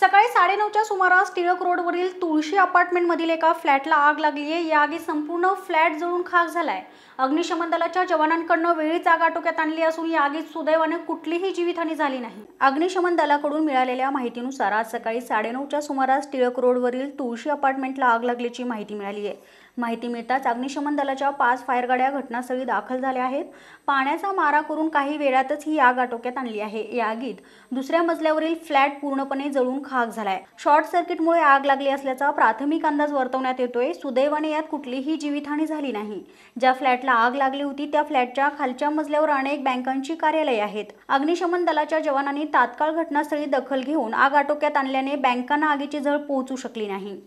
सकाळी साडेनऊच्या सुमारास टिळक रोडवरील तुळशी अपार्टमेंटमधील एका फ्लॅटला आग लागली आहे या आगीत संपूर्ण फ्लॅट जळून खाक झालाय अग्निशमन दलाच्या जवानांकडनं वेळीच आग आटोक्यात आणली असून या आगीत सुदैवाने कुठलीही जीवितहानी झाली नाही अग्निशमन दलाकडून मिळालेल्या माहितीनुसार आज सकाळी साडेनऊच्या सुमारास टिळक रोडवरील तुळशी अपार्टमेंटला आग लागल्याची माहिती मिळाली आहे माहिती मिळताच अग्निशमन दलाच्या पाच फायर गाड्या घटनास्थळी दाखल झाल्या आहेत पाण्याचा मारा करून काही वेळातच ही आग आटोक्यात आणली आहे या आगीत दुसऱ्या मजल्यावरील फ्लॅट पूर्णपणे जळून जळून खाक झालाय शॉर्ट सर्किटमुळे आग लागली असल्याचा प्राथमिक अंदाज वर्तवण्यात येतोय सुदैवाने यात कुठलीही जीवितहानी झाली नाही ज्या फ्लॅटला आग लागली होती त्या फ्लॅटच्या खालच्या मजल्यावर अनेक बँकांची कार्यालये आहेत अग्निशमन दलाच्या जवानांनी तात्काळ घटनास्थळी दखल घेऊन आग आटोक्यात आणल्याने बँकांना आगीची झळ पोहोचू शकली नाही